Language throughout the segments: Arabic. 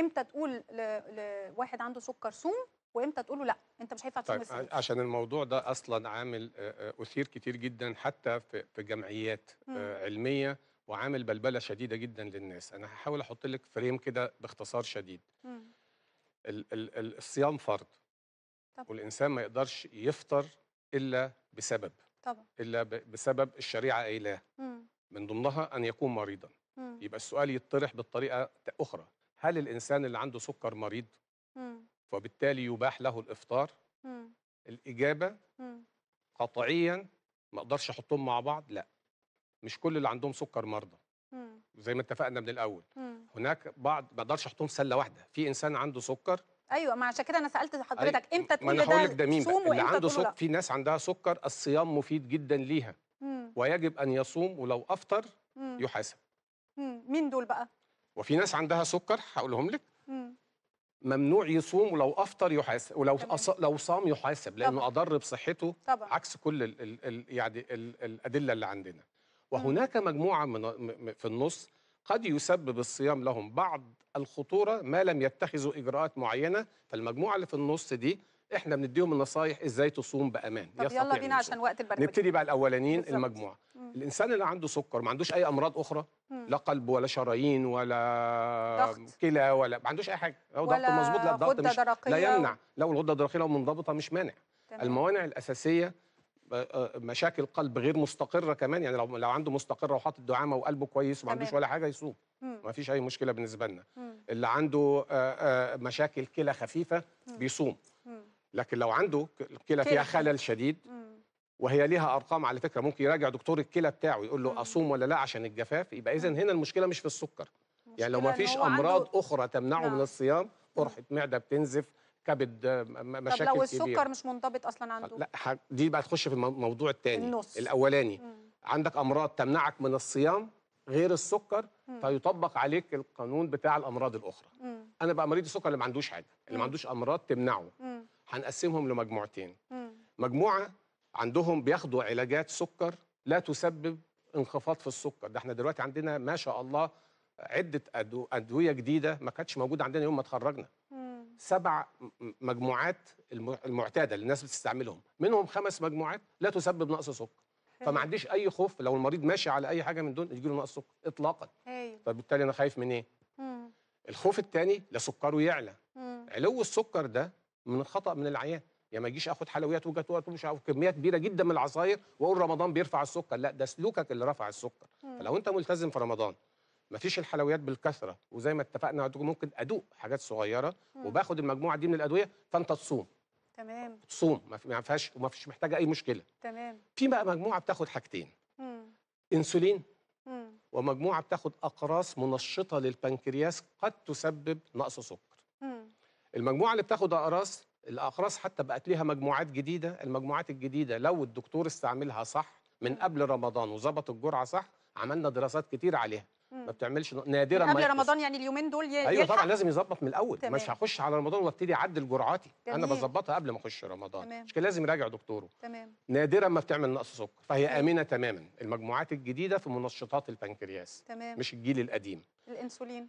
امتى تقول لواحد عنده سكر صوم وامتى تقول له لا انت مش هينفع تصوم طيب عشان الموضوع ده اصلا عامل اثير كتير جدا حتى في جمعيات علميه وعامل بلبله شديده جدا للناس انا هحاول احط لك فريم كده باختصار شديد ال ال الصيام فرض طبعا. والانسان ما يقدرش يفطر الا بسبب طبعا الا بسبب الشريعه قايلاه من ضمنها ان يكون مريضا مم. يبقى السؤال يطرح بالطريقه اخرى هل الانسان اللي عنده سكر مريض مم. وبالتالي يباح له الافطار مم. الاجابه مم. قطعيا ما اقدرش احطهم مع بعض لا مش كل اللي عندهم سكر مرضى مم. زي ما اتفقنا من الاول مم. هناك بعض ما اقدرش احطهم سله واحده في انسان عنده سكر ايوه ما عشان كده انا سالت حضرتك امتى تقول ده هقول لك ده مين اللي عنده سكر في ناس عندها سكر الصيام مفيد جدا ليها مم. ويجب ان يصوم ولو افطر مم. يحاسب مم. مين دول بقى وفي ناس عندها سكر هقولهم لك ممنوع يصوم ولو افطر يحاسب ولو أص... لو صام يحاسب لانه طبعا. اضر بصحته طبعا. عكس كل ال... ال... ال... يعني ال... الادله اللي عندنا وهناك مم. مجموعه من في النص قد يسبب الصيام لهم بعض الخطوره ما لم يتخذوا اجراءات معينه فالمجموعه اللي في النص دي احنا بنديهم النصايح ازاي تصوم بامان طب يلا بينا عشان وقت البرنامج نبتدي بقى الاولانيين المجموعه مم. الانسان اللي عنده سكر ما عندوش اي امراض اخرى مم. لا قلب ولا شرايين ولا ضغط. كلى ولا ما عندوش اي حاجه لو ضغط مظبوط لا الضغط مش لا يمنع لو الغده الدرقيه لو منضبطه مش مانع تمام. الموانع الاساسيه آه، آه، مشاكل قلب غير مستقره كمان يعني لو لو عنده مستقره وحاطط دعامه وقلبه كويس وما عندوش ولا حاجه يصوم ما فيش اي مشكله بالنسبه لنا اللي عنده آه، مشاكل كلى خفيفه بيصوم لكن لو عنده الكلى فيها خلل شديد وهي ليها ارقام على فكره ممكن يراجع دكتور الكلى بتاعه يقول له اصوم ولا لا عشان الجفاف يبقى اذا هنا المشكله مش في السكر يعني لو ما فيش امراض عنده... اخرى تمنعه من نعم. الصيام قرحه معده بتنزف كبد مشاكل كبيره طب لو السكر كبيرة. مش منضبط اصلا عنده لا دي بقى تخش في الموضوع الثاني الاولاني مم. عندك امراض تمنعك من الصيام غير السكر مم. فيطبق عليك القانون بتاع الامراض الاخرى مم. انا بقى مريض السكر اللي ما عندوش حاجه اللي ما عندوش امراض تمنعه مم. هنقسمهم لمجموعتين مم. مجموعه عندهم بياخدوا علاجات سكر لا تسبب انخفاض في السكر ده احنا دلوقتي عندنا ما شاء الله عده ادويه جديده ما كانتش موجوده عندنا يوم ما تخرجنا مم. سبع مجموعات المعتاده اللي الناس بتستعملهم منهم خمس مجموعات لا تسبب نقص سكر فما عنديش اي خوف لو المريض ماشي على اي حاجه من دول يجي له نقص سكر اطلاقا أيوه. فبالتالي انا خايف من ايه الخوف الثاني لسكره سكره يعلى علو السكر ده من الخطا من العيان يا يعني ما اجيش اخد حلويات وجات وقت ومش عارف كميات كبيره جدا من العصاير واقول رمضان بيرفع السكر لا ده سلوكك اللي رفع السكر مم. فلو انت ملتزم في رمضان مفيش الحلويات بالكثره وزي ما اتفقنا ممكن ادوق حاجات صغيره مم. وباخد المجموعه دي من الادويه فانت تصوم تمام تصوم ما فيهاش وما فيش محتاجه اي مشكله تمام في بقى مجموعه بتاخد حاجتين مم. انسولين مم. ومجموعه بتاخد اقراص منشطه للبنكرياس قد تسبب نقص سكر المجموعه اللي بتاخد اقراص الاقراص حتى بقت ليها مجموعات جديده المجموعات الجديده لو الدكتور استعملها صح من قبل رمضان وظبط الجرعه صح عملنا دراسات كتير عليها ما بتعملش نادرا قبل ما رمضان يعني اليومين دول أيوة يلحق. ايوه طبعا لازم يظبط من الاول تمام. مش هخش على رمضان وابتدي اعدل جرعاتي انا بظبطها قبل ما اخش رمضان تمام. مش كده لازم يراجع دكتوره تمام نادرا ما بتعمل نقص سكر فهي تمام. امنه تماما المجموعات الجديده في منشطات البنكرياس تمام. مش الجيل القديم الانسولين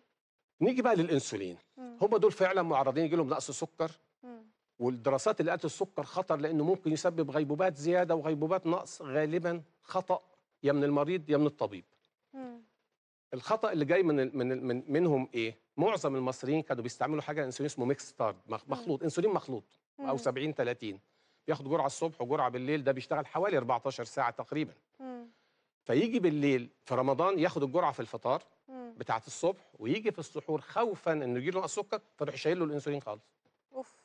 نيجي بقى للانسولين هم دول فعلا معرضين يجي لهم نقص سكر والدراسات اللي قالت السكر خطر لانه ممكن يسبب غيبوبات زياده وغيبوبات نقص غالبا خطا يا من المريض يا من الطبيب الخطا اللي جاي من من, من منهم ايه معظم المصريين كانوا بيستعملوا حاجه انسولين اسمه ميكس تارد مخلوط انسولين مخلوط او 70 30 بياخد جرعه الصبح وجرعه بالليل ده بيشتغل حوالي 14 ساعه تقريبا فيجي بالليل في رمضان ياخد الجرعه في الفطار بتاعه الصبح ويجي في السحور خوفا انه يجي له نقص سكر فيروح شايل له الانسولين خالص اوف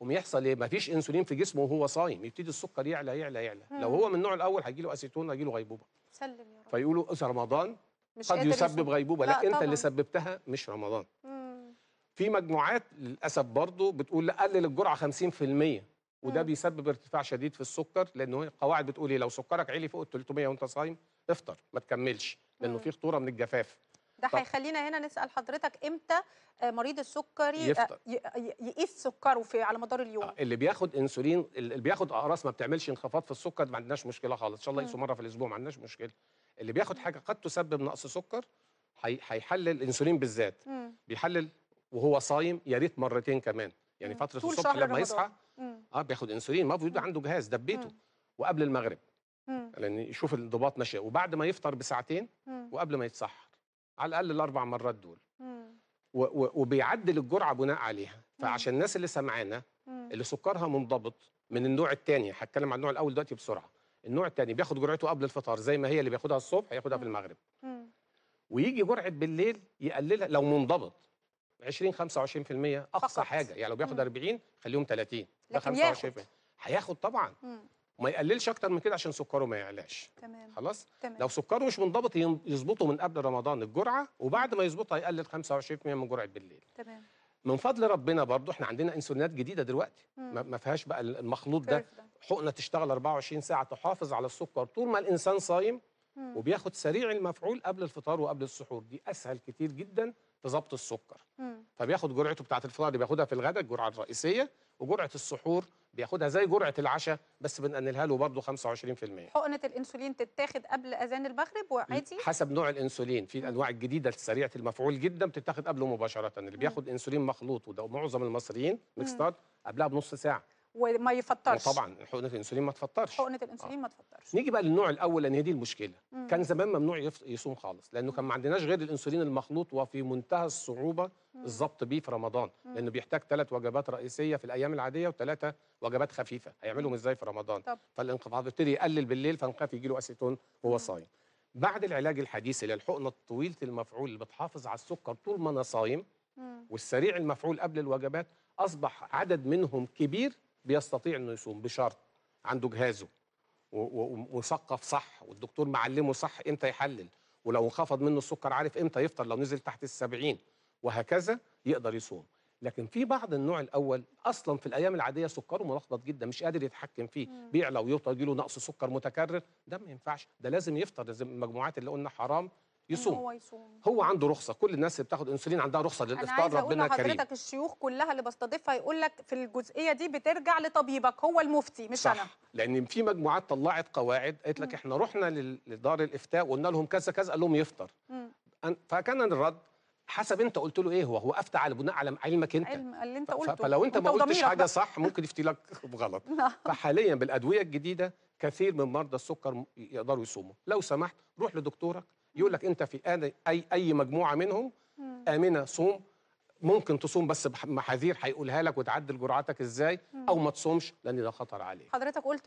قوم يحصل ايه مفيش انسولين في جسمه وهو صايم يبتدي السكر يعلى يعلى يعلى مم. لو هو من النوع الاول هيجي له اسيتون هيجي له غيبوبه سلم يا رب فيقولوا اذا رمضان مش قد يسبب غيبوبه لا لكن انت طبعًا. اللي سببتها مش رمضان مم. في مجموعات للاسف برضه بتقول لا قلل الجرعه 50% وده مم. بيسبب ارتفاع شديد في السكر لان القواعد بتقول ايه لو سكرك عالي فوق ال 300 وانت صايم افطر ما تكملش لانه في خطوره من الجفاف ده هيخلينا هنا نسال حضرتك امتى آه، مريض السكري آه، يفطر. يقيس سكره في على مدار اليوم آه، اللي بياخد انسولين اللي بياخد اقراص ما بتعملش انخفاض في السكر ما عندناش مشكله خالص ان شاء الله يقيسه مره في الاسبوع ما عندناش مشكله اللي بياخد حاجه قد تسبب نقص سكر هيحلل الانسولين بالذات مم. بيحلل وهو صايم يا ريت مرتين كمان يعني مم. فتره الصبح لما رمضان. يصحى مم. اه بياخد انسولين ما المفروض عنده جهاز دبيته وقبل المغرب لان يشوف الانضباط ماشي إيه. وبعد ما يفطر بساعتين وقبل ما يتصحى على الاقل الاربع مرات دول وبيعدل الجرعه بناء عليها فعشان الناس اللي سمعانا اللي سكرها منضبط من النوع الثاني هتكلم عن النوع الاول دلوقتي بسرعه النوع الثاني بياخد جرعته قبل الفطار زي ما هي اللي بياخدها الصبح هياخدها في المغرب ويجي جرعه بالليل يقللها لو منضبط 20 25% اقصى حاجه يعني لو بياخد 40 خليهم 30 ده 25% هياخد طبعا وما يقللش اكتر من كده عشان سكره ما يعلاش تمام خلاص تمام. لو سكره مش منضبط يظبطه من قبل رمضان الجرعه وبعد ما يظبطها يقلل 25% من جرعه بالليل تمام من فضل ربنا برضو احنا عندنا انسولينات جديده دلوقتي مم. ما فيهاش بقى المخلوط ده حقنه تشتغل 24 ساعه تحافظ على السكر طول ما الانسان صايم مم. وبياخد سريع المفعول قبل الفطار وقبل السحور دي اسهل كتير جدا لضبط السكر مم. فبياخد جرعته بتاعه الفطار اللي بياخدها في الغداء الجرعه الرئيسيه وجرعه السحور بياخدها زي جرعه العشاء بس بنقللها له برضه 25% حقنه الانسولين تتاخد قبل اذان المغرب وعادي حسب نوع الانسولين في الانواع الجديده السريعه المفعول جدا بتتاخد قبله مباشره اللي بياخد مم. انسولين مخلوط وده معظم المصريين ميكس قبلها بنص ساعه وما يفطرش طبعا حقنه الانسولين ما تفطرش حقنه الانسولين آه. ما تفطرش نيجي بقى للنوع الاول لان هي دي المشكله مم. كان زمان ممنوع يصوم خالص لانه كان ما عندناش غير الانسولين المخلوط وفي منتهى الصعوبه الضبط بيه في رمضان مم. لانه بيحتاج ثلاث وجبات رئيسيه في الايام العاديه وثلاثه وجبات خفيفه هيعملهم ازاي في رمضان طب. فالانخفاض ابتدي يقلل بالليل فنخاف يجي له اسيتون وهو صايم بعد العلاج الحديث اللي الحقنه طويله المفعول اللي بتحافظ على السكر طول ما انا صايم والسريع المفعول قبل الوجبات اصبح عدد منهم كبير بيستطيع انه يصوم بشرط عنده جهازه ومثقف صح والدكتور معلمه صح امتى يحلل ولو انخفض منه السكر عارف امتى يفطر لو نزل تحت السبعين وهكذا يقدر يصوم لكن في بعض النوع الاول اصلا في الايام العاديه سكره ملخبط جدا مش قادر يتحكم فيه مم. بيعلى ويوطى يجيله نقص سكر متكرر ده ما ينفعش ده لازم يفطر لازم المجموعات اللي قلنا حرام يصوم هو يصوم هو عنده رخصه كل الناس اللي بتاخد انسولين عندها رخصه للافطار ربنا كريم انا حضرتك الشيوخ كلها اللي بستضيفها يقول لك في الجزئيه دي بترجع لطبيبك هو المفتي مش صح. انا لان في مجموعات طلعت قواعد قالت لك احنا رحنا لدار الافتاء وقلنا لهم كذا كذا قال لهم يفطر فكان الرد حسب انت قلت له ايه هو هو افتى على بناء على علمك انت علم اللي انت قلته فلو انت ما قلتش حاجه صح ممكن يفتي لك بغلط نعم. فحاليا بالادويه الجديده كثير من مرضى السكر يقدروا يصوموا لو سمحت روح لدكتورك يقول لك انت في اي اي مجموعه منهم امنه صوم ممكن تصوم بس بمحاذير هيقولها لك وتعدل جرعتك ازاي او ما تصومش لان ده خطر عليك حضرتك قلت